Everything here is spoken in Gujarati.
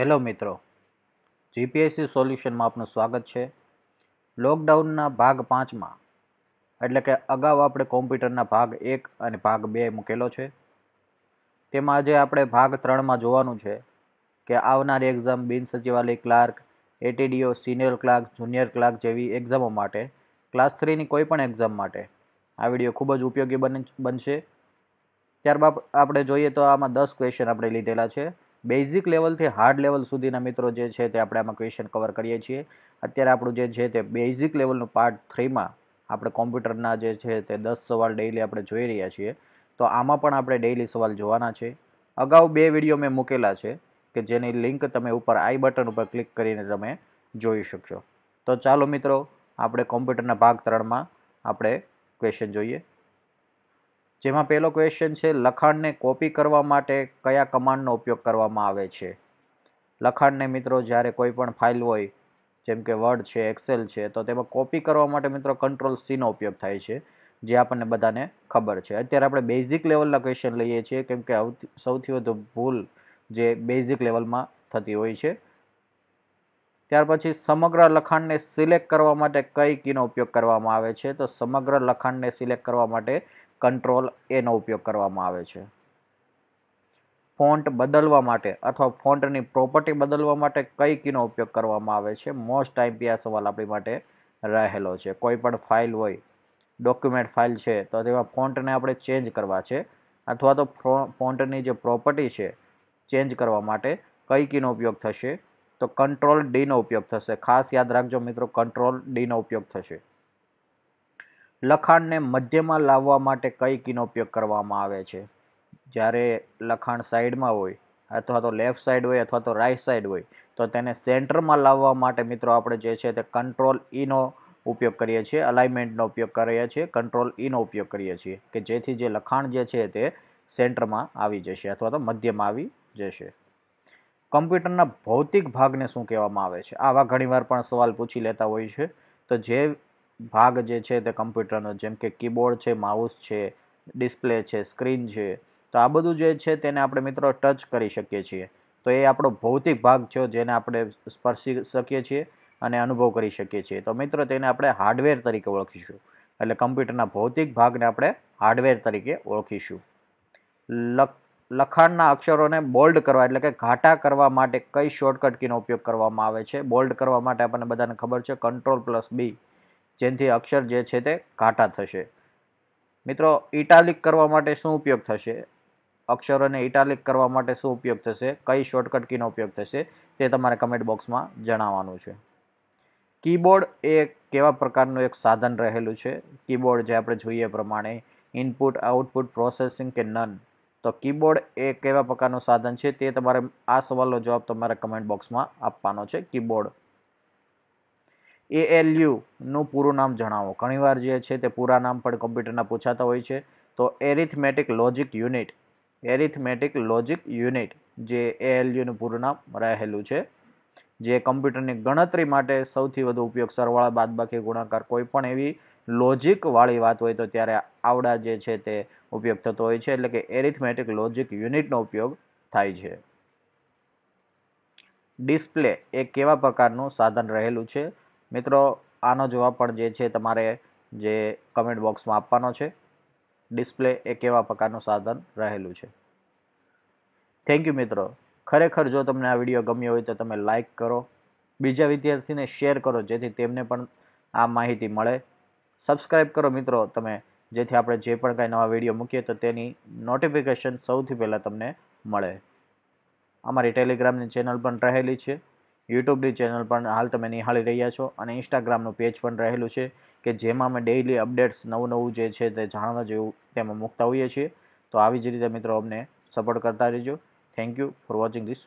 હેલો મિત્રો જીપીએસસી સોલ્યુશનમાં આપનું સ્વાગત છે લોકડાઉનના ભાગ પાંચમાં એટલે કે અગાઉ આપણે કોમ્પ્યુટરના ભાગ એક અને ભાગ બે મૂકેલો છે તેમાં આજે આપણે ભાગ ત્રણમાં જોવાનું છે કે આવનારી એક્ઝામ બિનસચિવાલય clerk ATDO senior clerk junior clerk જેવી એક્ઝામો માટે ક્લાસ થ્રીની કોઈ પણ એક્ઝામ માટે આ વિડીયો ખૂબ જ ઉપયોગી બને બનશે ત્યારબાદ આપણે જોઈએ તો આમાં દસ ક્વેશ્ચન આપણે લીધેલા છે બેઝિક લેવલથી હાર્ડ લેવલ સુધીના મિત્રો જે છે તે આપણે આમાં ક્વેશ્ચન કવર કરીએ છીએ અત્યારે આપણું જે છે તે બેઝિક લેવલનું પાર્ટ થ્રીમાં આપણે કોમ્પ્યુટરના જે છે તે દસ સવાલ ડેઇલી આપણે જોઈ રહ્યા છીએ તો આમાં પણ આપણે ડેઇલી સવાલ જોવાના છે અગાઉ બે વિડીયો મેં મૂકેલા છે કે જેની લિંક તમે ઉપર આઈ બટન ઉપર ક્લિક કરીને તમે જોઈ શકશો તો ચાલો મિત્રો આપણે કોમ્પ્યુટરના ભાગ ત્રણમાં આપણે ક્વેશ્ચન જોઈએ જેમાં પહેલો ક્વેશ્ચન છે લખાણને કોપી કરવા માટે કયા કમાન્ડનો ઉપયોગ કરવામાં આવે છે લખાણને મિત્રો જ્યારે કોઈ પણ ફાઇલ હોય જેમ કે વર્ડ છે એક્સેલ છે તો તેમાં કોપી કરવા માટે મિત્રો કંટ્રોલ સીનો ઉપયોગ થાય છે જે આપણને બધાને ખબર છે અત્યારે આપણે બેઝિક લેવલના ક્વેશ્ચન લઈએ છીએ કેમ કે સૌથી વધુ ભૂલ જે બેઝિક લેવલમાં થતી હોય છે ત્યાર પછી સમગ્ર લખાણને સિલેક્ટ કરવા માટે કઈ કીનો ઉપયોગ કરવામાં આવે છે તો સમગ્ર લખાણને સિલેક્ટ કરવા માટે કંટ્રોલ એનો ઉપયોગ કરવામાં આવે છે ફોન્ટ બદલવા માટે અથવા ફોન્ટની પ્રોપર્ટી બદલવા માટે કઈ કીનો ઉપયોગ કરવામાં આવે છે મોસ્ટ ટાઈમથી આ સવાલ આપણી માટે રહેલો છે કોઈ પણ ફાઇલ હોય ડોક્યુમેન્ટ ફાઇલ છે તો તેમાં ફોન્ટને આપણે ચેન્જ કરવા છે અથવા તો ફોન્ટની જે પ્રોપર્ટી છે ચેન્જ કરવા માટે કઈ કીનો ઉપયોગ થશે તો કંટ્રોલ ડીનો ઉપયોગ થશે ખાસ યાદ રાખજો મિત્રો કંટ્રોલ ડીનો ઉપયોગ થશે લખાણને મધ્યમાં લાવવા માટે કઈ કીનો ઉપયોગ કરવામાં આવે છે જ્યારે લખાણ સાઈડમાં હોય અથવા તો લેફ્ટ સાઈડ હોય અથવા તો રાઈટ સાઈડ હોય તો તેને સેન્ટરમાં લાવવા માટે મિત્રો આપણે જે છે તે કંટ્રોલ ઈનો e ઉપયોગ કરીએ છીએ અલાઇમેન્ટનો ઉપયોગ કરીએ છીએ કંટ્રોલ ઈનો e ઉપયોગ કરીએ છીએ કે જેથી જે લખાણ જે છે તે સેન્ટરમાં આવી જશે અથવા તો મધ્યમાં આવી જશે કમ્પ્યુટરના ભૌતિક ભાગને શું કહેવામાં આવે છે આવા ઘણીવાર પણ સવાલ પૂછી લેતા હોય છે તો જે ભાગ જે છે તે કમ્પ્યુટરનો જેમ કે કીબોર્ડ છે માઉસ છે ડિસ્પ્લે છે સ્ક્રીન છે તો આ બધું જે છે તેને આપણે મિત્રો ટચ કરી શકીએ છીએ તો એ આપણો ભૌતિક ભાગ છે જેને આપણે સ્પર્શી શકીએ છીએ અને અનુભવ કરી શકીએ છીએ તો મિત્રો તેને આપણે હાર્ડવેર તરીકે ઓળખીશું એટલે કમ્પ્યુટરના ભૌતિક ભાગને આપણે હાર્ડવેર તરીકે ઓળખીશું લખાણના અક્ષરોને બોલ્ડ કરવા એટલે કે ઘાટા કરવા માટે કઈ શોર્ટકટ કીનો ઉપયોગ કરવામાં આવે છે બોલ્ડ કરવા માટે આપણને બધાને ખબર છે કંટ્રોલ પ્લસ બી જેનાથી અક્ષર જે છે તે ઘાટા થશે મિત્રો ઇટાલિક કરવા માટે શું ઉપયોગ થશે અક્ષરોને ઇટાલિક કરવા માટે શું ઉપયોગ થશે કઈ શોર્ટકટ કીનો ઉપયોગ થશે તે તમારે કમેન્ટ બોક્સમાં જણાવવાનું છે કીબોર્ડ એ કેવા પ્રકારનું એક સાધન રહેલું છે કીબોર્ડ જે આપણે જોઈએ પ્રમાણે ઇનપુટ આઉટપુટ પ્રોસેસિંગ કે નન તો કીબોર્ડ એ કેવા પ્રકારનું સાધન છે તે તમારે આ સવાલનો જવાબ તમારે કમેન્ટ બોક્સમાં આપવાનો છે કીબોર્ડ એ એએલયુનું પૂરું નામ જણાવો ઘણીવાર જે છે તે પૂરા નામ પણ કમ્પ્યુટરના પૂછાતા હોય છે તો arithmetic logic unit arithmetic logic unit જે એ એએલયુનું પૂરું નામ રહેલું છે જે કમ્પ્યુટરની ગણતરી માટે સૌથી વધુ ઉપયોગ સરવાળા બાદબાકી ગુણાકાર કોઈ પણ એવી લોજિકવાળી વાત હોય તો ત્યારે આવડા જે છે તે ઉપયોગ થતો હોય છે એટલે કે એરિથમેટિક લોજિક યુનિટનો ઉપયોગ થાય છે ડિસ્પ્લે એ કેવા પ્રકારનું સાધન રહેલું છે મિત્રો આનો જવાબ પણ જે છે તમારે જે કમેન્ટ બોક્સમાં આપવાનો છે ડિસ્પ્લે એ કેવા પ્રકારનું સાધન રહેલું છે થેન્ક યુ મિત્રો ખરેખર જો તમને આ વિડીયો ગમ્યો હોય તો તમે લાઇક કરો બીજા વિદ્યાર્થીને શેર કરો જેથી તેમને પણ આ માહિતી મળે સબસ્ક્રાઈબ કરો મિત્રો તમે જેથી આપણે જે પણ કાંઈ નવા વિડીયો મૂકીએ તો તેની નોટિફિકેશન સૌથી પહેલાં તમને મળે અમારી ટેલિગ્રામની ચેનલ પણ રહેલી છે યુટ્યુબની ચેનલ પણ હાલ તમે નિહાળી રહ્યા છો અને ઇન્સ્ટાગ્રામનું પેજ પણ રહેલું છે કે જેમાં અમે ડેઇલી અપડેટ્સ નવું નવું જે છે તે જાણવા જેવું તેમાં મૂકતા હોઈએ છીએ તો આવી જ રીતે મિત્રો અમને સપોર્ટ કરતા રહેજો thank you for watching this